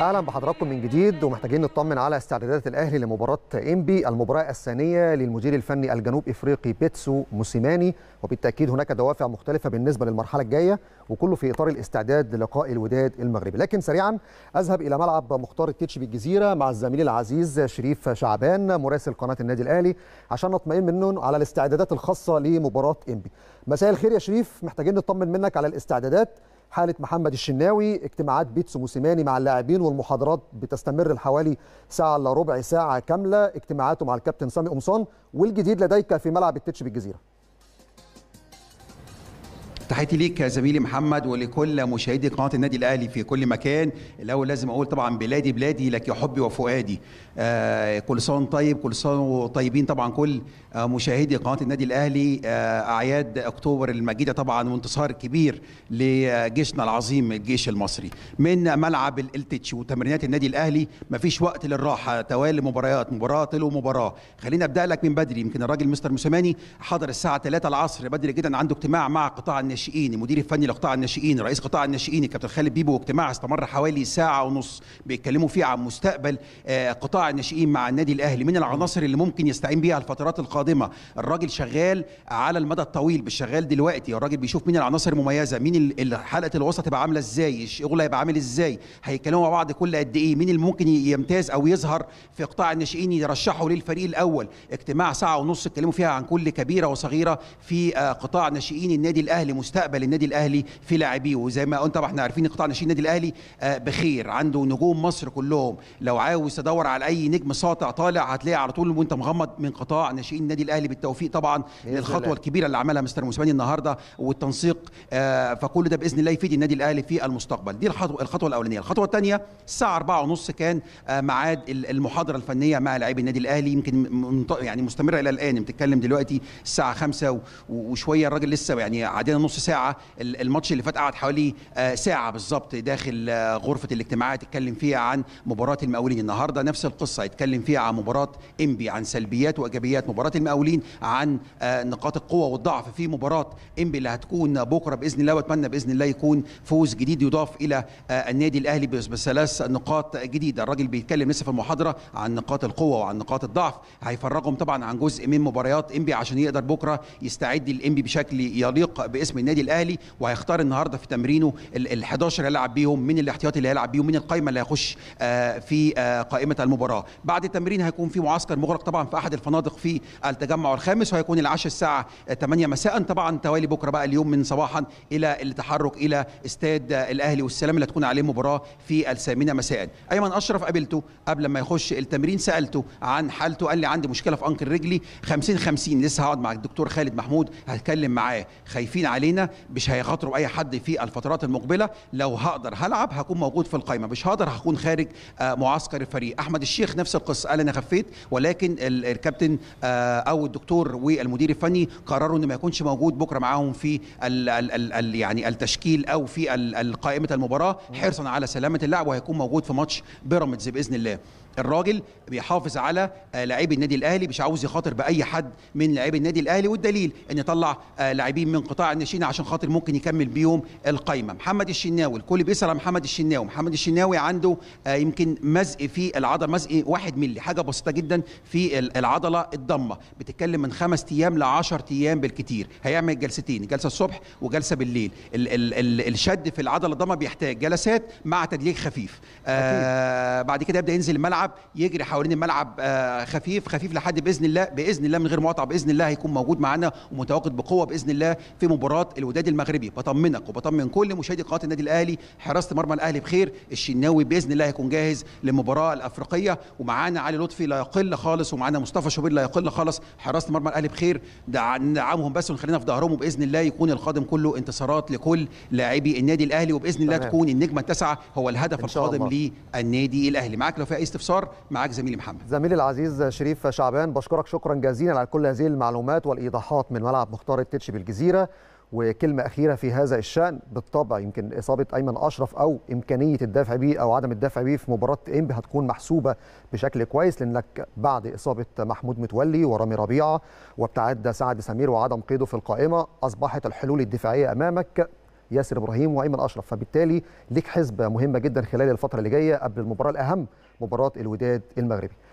اهلا بحضراتكم من جديد ومحتاجين نطمن على استعدادات الاهلي لمباراه انبي المباراه الثانيه للمدير الفني الجنوب افريقي بيتسو موسيماني وبالتاكيد هناك دوافع مختلفه بالنسبه للمرحله الجايه وكله في اطار الاستعداد للقاء الوداد المغربي لكن سريعا اذهب الى ملعب مختار التيتش بالجزيره مع الزميل العزيز شريف شعبان مراسل قناه النادي الاهلي عشان نطمئن منهم على الاستعدادات الخاصه لمباراه انبي مساء الخير يا شريف محتاجين نطمن منك على الاستعدادات حاله محمد الشناوي اجتماعات بيتسو موسيماني مع اللاعبين والمحاضرات بتستمر لحوالي ساعه الا ربع ساعه كامله اجتماعاته مع الكابتن سامي قمصان والجديد لديك في ملعب التتش بالجزيره تحياتي ليك يا زميلي محمد ولكل مشاهدي قناه النادي الاهلي في كل مكان الاول لازم اقول طبعا بلادي بلادي لك يا حبي وفؤادي آه، كل سنه طيب كل سنه وطيبين طبعا كل آه، مشاهدي قناه النادي الاهلي آه، اعياد اكتوبر المجيده طبعا وانتصار كبير لجيشنا العظيم الجيش المصري من ملعب الالتتش وتمرينات النادي الاهلي مفيش وقت للراحه توالي مباريات مباراه تلو مباراه خلينا ابدا لك من بدري يمكن الراجل مستر موسيماني حضر الساعه 3 العصر بدري جدا عنده اجتماع مع قطاع النشاط الناشئين المدير الفني لقطاع الناشئين رئيس قطاع الناشئين الكابتن خالد بيبو واجتماع استمر حوالي ساعه ونص بيتكلموا فيه عن مستقبل آه، قطاع الناشئين مع النادي الاهلي من العناصر اللي ممكن يستعين بيها الفترات القادمه الراجل شغال على المدى الطويل مش شغال دلوقتي الراجل بيشوف مين العناصر المميزه مين حلقه الوسط تبقى عامله ازاي الشغل هيبقى عامل ازاي هيتكلموا مع بعض كل قد ايه مين اللي ممكن يمتاز او يظهر في قطاع الناشئين يرشحه للفريق الاول اجتماع ساعه ونص اتكلموا فيها عن كل كبيره وصغيره في آه، قطاع ناشئين النادي الاهلي مستقبل النادي الاهلي في لاعبيه وزي ما انت احنا عارفين قطاع ناشئين النادي الاهلي آه، بخير عنده نجوم مصر كلهم لو عاوز تدور على اي نجم ساطع طالع هتلاقيه على طول وانت مغمض من قطاع ناشئين النادي الاهلي بالتوفيق طبعا للخطوه الكبيره اللي عملها مستر موسيماني النهارده والتنسيق آه، فكل ده باذن الله يفيد النادي الاهلي في المستقبل دي الخطوه الخطوه الاولانيه الخطوه الثانيه الساعه 4:30 كان آه، ميعاد المحاضره الفنيه مع لاعبي النادي الاهلي يمكن يعني مستمره الى الان بتتكلم دلوقتي الساعه 5 وشويه الراجل لسه يعني عدينا نص نص ساعه الماتش اللي فات قعد حوالي آه، ساعه بالظبط داخل آه، غرفه الاجتماعات اتكلم فيها عن مباراه المقاولين النهارده نفس القصه اتكلم فيها عن مباراه انبي عن سلبيات وايجابيات مباراه المقاولين عن آه، نقاط القوه والضعف في مباراه انبي اللي هتكون بكره باذن الله واتمنى باذن الله يكون فوز جديد يضاف الى النادي الاهلي بثلاث نقاط جديده الراجل بيتكلم لسه في المحاضره عن نقاط القوه وعن نقاط الضعف هيفرغهم طبعا عن جزء من مباريات انبي عشان يقدر بكره يستعد الانبي بشكل يليق باسم النادي الاهلي وهيختار النهارده في تمرينه ال 11 هيلعب بيهم مين الاحتياطي اللي هيلعب بيهم مين القايمه اللي هيخش آه، في آه، قائمه المباراه بعد التمرين هيكون في معسكر مغلق طبعا في احد الفنادق في التجمع الخامس وهيكون العشاء الساعه 8 مساء طبعا توالي بكره بقى اليوم من صباحا الى التحرك الى استاد الاهلي والسلام اللي هتكون عليه مباراه في الثامنه مساء ايمن اشرف قابلته قبل ما يخش التمرين سالته عن حالته قال لي عندي مشكله في انكر رجلي 50 50 لسه هقعد مع الدكتور خالد محمود هتكلم معاه خايفين عليه علينا مش هيخاطروا اي حد في الفترات المقبله لو هقدر هلعب هكون موجود في القائمه مش هقدر هكون خارج آه، معسكر الفريق احمد الشيخ نفس القصه قال انا خفيت ولكن الكابتن آه، او الدكتور والمدير الفني قرروا ان ما يكونش موجود بكره معاهم في الـ الـ الـ الـ يعني التشكيل او في قائمه المباراه حرصا على سلامه اللاعب وهيكون موجود في ماتش بيراميدز باذن الله الراجل بيحافظ على آه، لاعبي النادي الاهلي مش عاوز يخاطر باي حد من لاعبي النادي الاهلي والدليل ان طلع لاعبين من قطاع الناشئين فينا عشان خاطر ممكن يكمل بيهم القايمه محمد الشناوي الكل بيسال محمد الشناوي محمد الشناوي عنده آه، يمكن مزق في العضله مزق واحد ملي حاجه بسيطه جدا في العضله الضمه بتتكلم من خمس ايام ل 10 ايام بالكثير هيعمل جلستين جلسه الصبح وجلسه بالليل ال ال ال الشد في العضله الضمه بيحتاج جلسات مع تدليك خفيف آه بعد كده يبدا ينزل الملعب يجري حوالين الملعب آه خفيف خفيف لحد باذن الله باذن الله من غير مقاطعه باذن الله هيكون موجود معانا ومتواجد بقوه باذن الله في مباراه مباراه الوداد المغربي بطمنك وبطمن كل مشاهدي قناه النادي الاهلي حراسه مرمى الاهلي بخير الشناوي باذن الله هيكون جاهز للمباراه الافريقيه ومعانا علي لطفي لا يقل خالص ومعانا مصطفى شوبير لا يقل خالص حراسه مرمى الاهلي بخير ندعمهم بس ونخلينا في ظهرهم وباذن الله يكون القادم كله انتصارات لكل لاعبي النادي الاهلي وباذن الله تكون النجمه التاسعه هو الهدف القادم للنادي الاهلي معاك لو في اي استفسار معاك زميلي محمد زميلي العزيز شريف شعبان بشكرك شكرا جزيلا على كل هذه المعلومات والايضاحات من ملعب مختار التتش بالجزيره وكلمة أخيرة في هذا الشأن بالطبع يمكن إصابة أيمن أشرف أو إمكانية الدفع بيه أو عدم الدفع بيه في مباراة إنبي هتكون محسوبة بشكل كويس لأنك بعد إصابة محمود متولي ورامي ربيعة وابتعاد سعد سمير وعدم قيده في القائمة أصبحت الحلول الدفاعية أمامك ياسر إبراهيم وأيمن أشرف فبالتالي ليك حسبة مهمة جدا خلال الفترة اللي جاية قبل المباراة الأهم مباراة الوداد المغربي